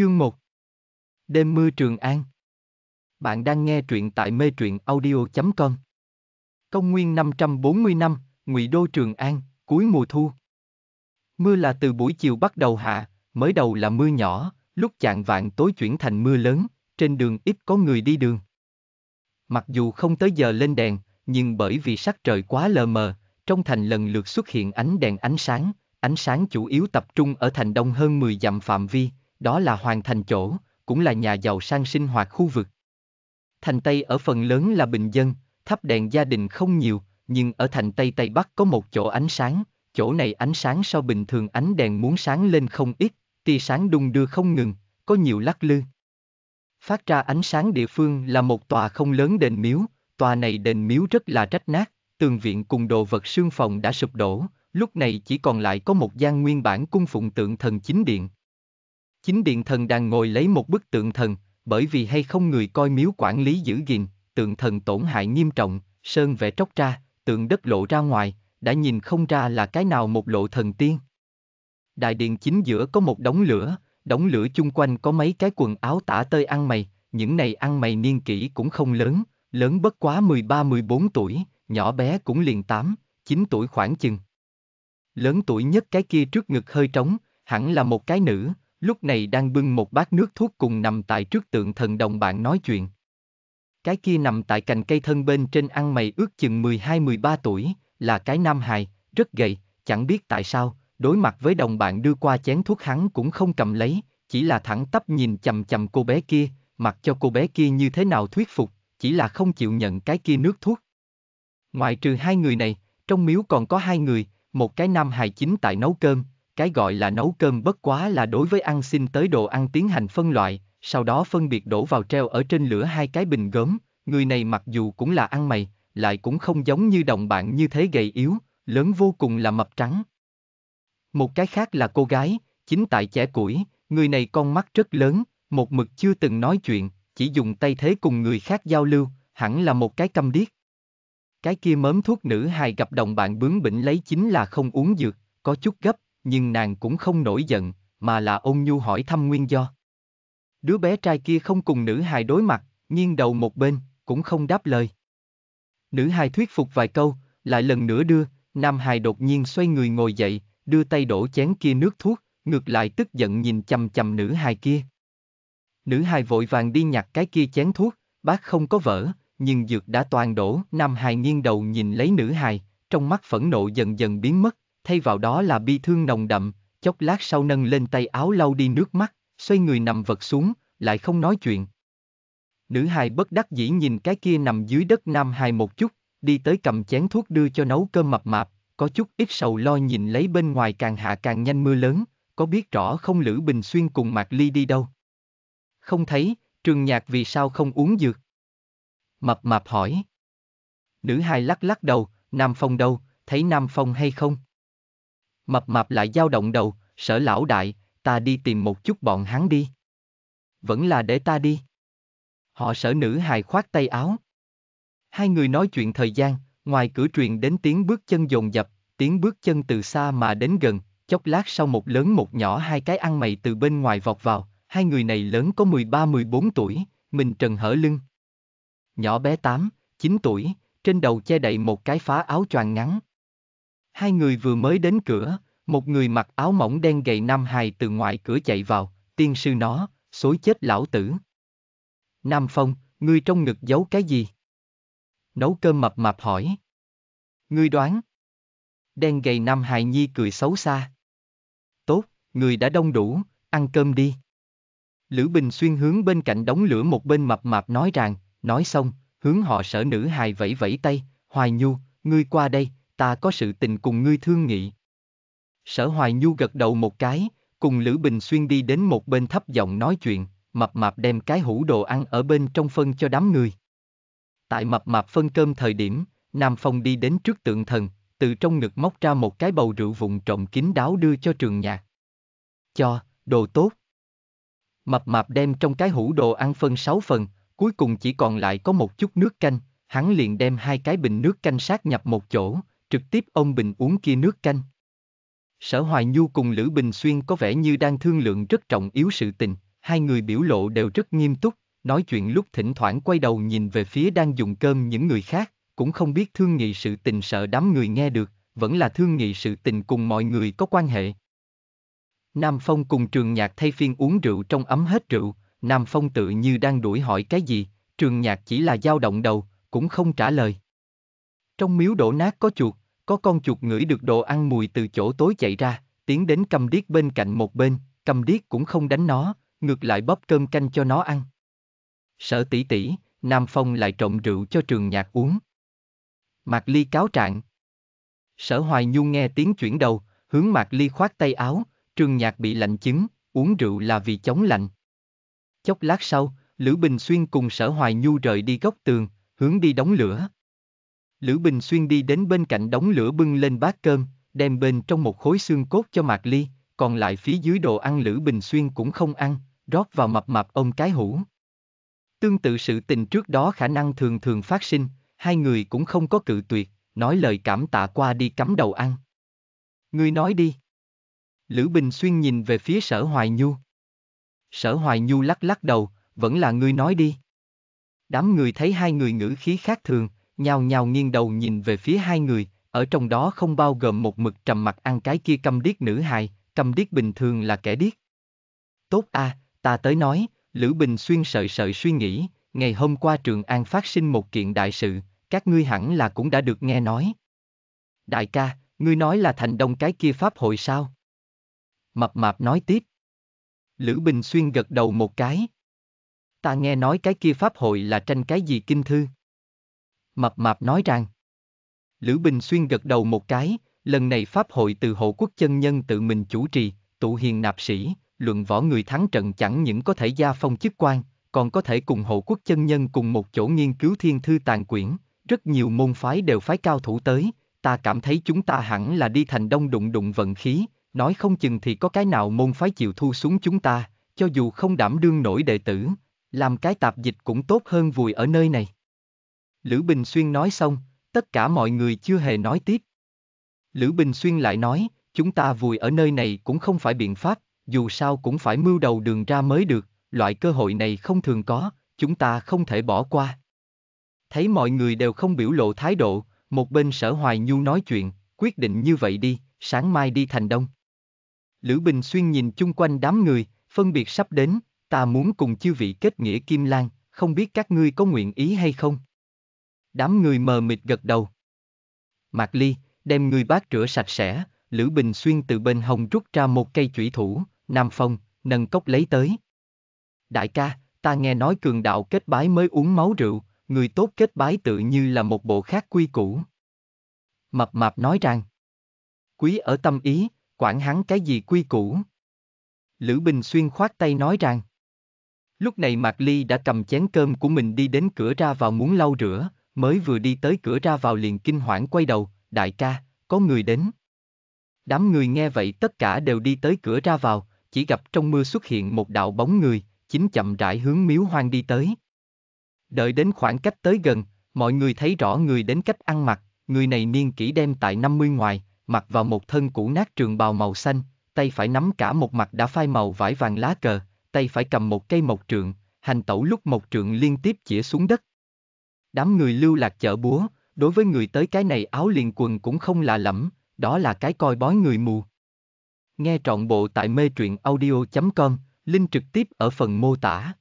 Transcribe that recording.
Chương 1 Đêm mưa Trường An Bạn đang nghe truyện tại mê truyện audio.com Công nguyên 540 năm, ngụy Đô Trường An, cuối mùa thu Mưa là từ buổi chiều bắt đầu hạ, mới đầu là mưa nhỏ, lúc chạng vạn tối chuyển thành mưa lớn, trên đường ít có người đi đường. Mặc dù không tới giờ lên đèn, nhưng bởi vì sắc trời quá lờ mờ, trong thành lần lượt xuất hiện ánh đèn ánh sáng, ánh sáng chủ yếu tập trung ở thành đông hơn 10 dặm phạm vi, đó là hoàn thành chỗ, cũng là nhà giàu sang sinh hoạt khu vực. Thành Tây ở phần lớn là bình dân, thắp đèn gia đình không nhiều, nhưng ở thành Tây Tây Bắc có một chỗ ánh sáng, chỗ này ánh sáng so bình thường ánh đèn muốn sáng lên không ít, tia sáng đung đưa không ngừng, có nhiều lắc lư. Phát ra ánh sáng địa phương là một tòa không lớn đền miếu, tòa này đền miếu rất là trách nát, tường viện cùng đồ vật xương phòng đã sụp đổ, lúc này chỉ còn lại có một gian nguyên bản cung phụng tượng thần chính điện. Chính điện thần đang ngồi lấy một bức tượng thần, bởi vì hay không người coi miếu quản lý giữ gìn, tượng thần tổn hại nghiêm trọng, sơn vẽ tróc ra, tượng đất lộ ra ngoài, đã nhìn không ra là cái nào một lộ thần tiên. Đại điện chính giữa có một đống lửa, đống lửa chung quanh có mấy cái quần áo tả tơi ăn mày, những này ăn mày niên kỷ cũng không lớn, lớn bất quá 13-14 tuổi, nhỏ bé cũng liền 8, 9 tuổi khoảng chừng. Lớn tuổi nhất cái kia trước ngực hơi trống, hẳn là một cái nữ, lúc này đang bưng một bát nước thuốc cùng nằm tại trước tượng thần đồng bạn nói chuyện. Cái kia nằm tại cành cây thân bên trên ăn mày ước chừng 12-13 tuổi, là cái nam hài, rất gầy, chẳng biết tại sao, đối mặt với đồng bạn đưa qua chén thuốc hắn cũng không cầm lấy, chỉ là thẳng tắp nhìn chầm chầm cô bé kia, mặc cho cô bé kia như thế nào thuyết phục, chỉ là không chịu nhận cái kia nước thuốc. Ngoài trừ hai người này, trong miếu còn có hai người, một cái nam hài chính tại nấu cơm, cái gọi là nấu cơm bất quá là đối với ăn xin tới đồ ăn tiến hành phân loại, sau đó phân biệt đổ vào treo ở trên lửa hai cái bình gốm, người này mặc dù cũng là ăn mày, lại cũng không giống như đồng bạn như thế gầy yếu, lớn vô cùng là mập trắng. Một cái khác là cô gái, chính tại trẻ củi, người này con mắt rất lớn, một mực chưa từng nói chuyện, chỉ dùng tay thế cùng người khác giao lưu, hẳn là một cái câm điếc. Cái kia mớm thuốc nữ hài gặp đồng bạn bướng bỉnh lấy chính là không uống dược, có chút gấp, nhưng nàng cũng không nổi giận, mà là ôn nhu hỏi thăm nguyên do. Đứa bé trai kia không cùng nữ hài đối mặt, nghiêng đầu một bên, cũng không đáp lời. Nữ hài thuyết phục vài câu, lại lần nữa đưa, nam hài đột nhiên xoay người ngồi dậy, đưa tay đổ chén kia nước thuốc, ngược lại tức giận nhìn chầm chầm nữ hài kia. Nữ hài vội vàng đi nhặt cái kia chén thuốc, bác không có vỡ, nhưng dược đã toàn đổ, nam hài nghiêng đầu nhìn lấy nữ hài, trong mắt phẫn nộ dần dần biến mất, thay vào đó là bi thương nồng đậm, chốc lát sau nâng lên tay áo lau đi nước mắt, xoay người nằm vật xuống, lại không nói chuyện. Nữ hài bất đắc dĩ nhìn cái kia nằm dưới đất nam hài một chút, đi tới cầm chén thuốc đưa cho nấu cơm mập mạp, có chút ít sầu lo nhìn lấy bên ngoài càng hạ càng nhanh mưa lớn, có biết rõ không Lữ Bình Xuyên cùng Mạc Ly đi đâu. Không thấy, trường nhạc vì sao không uống dược. Mập mạp hỏi. Nữ hài lắc lắc đầu, Nam Phong đâu, thấy Nam Phong hay không? Mập mạp lại dao động đầu, sở lão đại, ta đi tìm một chút bọn hắn đi. Vẫn là để ta đi. Họ sở nữ hài khoát tay áo. Hai người nói chuyện thời gian, ngoài cửa truyền đến tiếng bước chân dồn dập, tiếng bước chân từ xa mà đến gần, chốc lát sau một lớn một nhỏ hai cái ăn mày từ bên ngoài vọt vào, hai người này lớn có 13-14 tuổi, mình trần hở lưng. Nhỏ bé 8, 9 tuổi, trên đầu che đậy một cái phá áo choàng ngắn, Hai người vừa mới đến cửa, một người mặc áo mỏng đen gầy nam hài từ ngoài cửa chạy vào, tiên sư nó, xối chết lão tử. Nam Phong, ngươi trong ngực giấu cái gì? Nấu cơm mập mập hỏi. Ngươi đoán. Đen gầy nam hài nhi cười xấu xa. Tốt, người đã đông đủ, ăn cơm đi. Lữ Bình xuyên hướng bên cạnh đóng lửa một bên mập mạp nói rằng, nói xong, hướng họ sở nữ hài vẫy vẫy tay, hoài nhu, ngươi qua đây, ta có sự tình cùng ngươi thương nghị. Sở Hoài Nhu gật đầu một cái, cùng Lữ Bình Xuyên đi đến một bên thấp giọng nói chuyện, mập mạp đem cái hũ đồ ăn ở bên trong phân cho đám người. Tại mập mạp phân cơm thời điểm, Nam Phong đi đến trước tượng thần, từ trong ngực móc ra một cái bầu rượu vụn trộm kín đáo đưa cho trường nhạc. Cho, đồ tốt. Mập mạp đem trong cái hũ đồ ăn phân sáu phần, cuối cùng chỉ còn lại có một chút nước canh, hắn liền đem hai cái bình nước canh sát nhập một chỗ, trực tiếp ông Bình uống kia nước canh. Sở Hoài Nhu cùng Lữ Bình Xuyên có vẻ như đang thương lượng rất trọng yếu sự tình, hai người biểu lộ đều rất nghiêm túc, nói chuyện lúc thỉnh thoảng quay đầu nhìn về phía đang dùng cơm những người khác, cũng không biết thương nghị sự tình sợ đám người nghe được, vẫn là thương nghị sự tình cùng mọi người có quan hệ. Nam Phong cùng Trường Nhạc thay phiên uống rượu trong ấm hết rượu, Nam Phong tự như đang đuổi hỏi cái gì, Trường Nhạc chỉ là dao động đầu, cũng không trả lời. Trong miếu đổ nát có chuột, có con chuột ngửi được đồ ăn mùi từ chỗ tối chạy ra, tiến đến cầm điếc bên cạnh một bên, cầm điếc cũng không đánh nó, ngược lại bóp cơm canh cho nó ăn. Sở tỷ tỷ, Nam Phong lại trộn rượu cho trường nhạc uống. Mạc Ly cáo trạng. Sở Hoài Nhung nghe tiếng chuyển đầu, hướng Mạc Ly khoát tay áo, trường nhạc bị lạnh chứng, uống rượu là vì chống lạnh. Chốc lát sau, Lữ Bình Xuyên cùng Sở Hoài Nhu rời đi góc tường, hướng đi đóng lửa. Lữ Bình Xuyên đi đến bên cạnh đống lửa bưng lên bát cơm, đem bên trong một khối xương cốt cho Mạc Ly, còn lại phía dưới đồ ăn Lữ Bình Xuyên cũng không ăn, rót vào mập mập ông cái hũ. Tương tự sự tình trước đó khả năng thường thường phát sinh, hai người cũng không có cự tuyệt, nói lời cảm tạ qua đi cắm đầu ăn. Ngươi nói đi. Lữ Bình Xuyên nhìn về phía sở Hoài Nhu. Sở Hoài Nhu lắc lắc đầu, vẫn là ngươi nói đi. Đám người thấy hai người ngữ khí khác thường, nhào nhào nghiêng đầu nhìn về phía hai người, ở trong đó không bao gồm một mực trầm mặt ăn cái kia câm điếc nữ hài, câm điếc bình thường là kẻ điếc. Tốt a, à, ta tới nói, Lữ Bình Xuyên sợi sợi suy nghĩ, ngày hôm qua Trường An phát sinh một kiện đại sự, các ngươi hẳn là cũng đã được nghe nói. Đại ca, ngươi nói là thành đông cái kia pháp hội sao? Mập mạp nói tiếp. Lữ Bình Xuyên gật đầu một cái. Ta nghe nói cái kia pháp hội là tranh cái gì kinh thư mập mạp nói rằng. Lữ Bình Xuyên gật đầu một cái, lần này Pháp hội từ hộ quốc chân nhân tự mình chủ trì, tụ hiền nạp sĩ, luận võ người thắng trận chẳng những có thể gia phong chức quan, còn có thể cùng hộ quốc chân nhân cùng một chỗ nghiên cứu thiên thư tàn quyển, rất nhiều môn phái đều phái cao thủ tới, ta cảm thấy chúng ta hẳn là đi thành đông đụng đụng vận khí, nói không chừng thì có cái nào môn phái chịu thu xuống chúng ta, cho dù không đảm đương nổi đệ tử, làm cái tạp dịch cũng tốt hơn vùi ở nơi này. Lữ Bình Xuyên nói xong, tất cả mọi người chưa hề nói tiếp. Lữ Bình Xuyên lại nói, chúng ta vùi ở nơi này cũng không phải biện pháp, dù sao cũng phải mưu đầu đường ra mới được, loại cơ hội này không thường có, chúng ta không thể bỏ qua. Thấy mọi người đều không biểu lộ thái độ, một bên sở hoài nhu nói chuyện, quyết định như vậy đi, sáng mai đi thành đông. Lữ Bình Xuyên nhìn chung quanh đám người, phân biệt sắp đến, ta muốn cùng chư vị kết nghĩa Kim Lan, không biết các ngươi có nguyện ý hay không. Đám người mờ mịt gật đầu. Mạc Ly, đem người bác rửa sạch sẽ, Lữ Bình Xuyên từ bên hồng rút ra một cây chủy thủ, Nam Phong, nâng cốc lấy tới. Đại ca, ta nghe nói cường đạo kết bái mới uống máu rượu, người tốt kết bái tự như là một bộ khác quy củ. Mập mạp nói rằng, quý ở tâm ý, quản hắn cái gì quy củ. Lữ Bình Xuyên khoát tay nói rằng, lúc này Mạc Ly đã cầm chén cơm của mình đi đến cửa ra vào muốn lau rửa, mới vừa đi tới cửa ra vào liền kinh hoảng quay đầu, đại ca, có người đến. Đám người nghe vậy tất cả đều đi tới cửa ra vào, chỉ gặp trong mưa xuất hiện một đạo bóng người, chính chậm rãi hướng miếu hoang đi tới. Đợi đến khoảng cách tới gần, mọi người thấy rõ người đến cách ăn mặc, người này niên kỷ đem tại 50 ngoài, mặc vào một thân cũ nát trường bào màu xanh, tay phải nắm cả một mặt đã phai màu vải vàng lá cờ, tay phải cầm một cây mộc trượng, hành tẩu lúc mộc trượng liên tiếp chĩa xuống đất, Đám người lưu lạc chợ búa, đối với người tới cái này áo liền quần cũng không lạ lẫm, đó là cái coi bói người mù. Nghe trọn bộ tại mê truyện audio.com, link trực tiếp ở phần mô tả.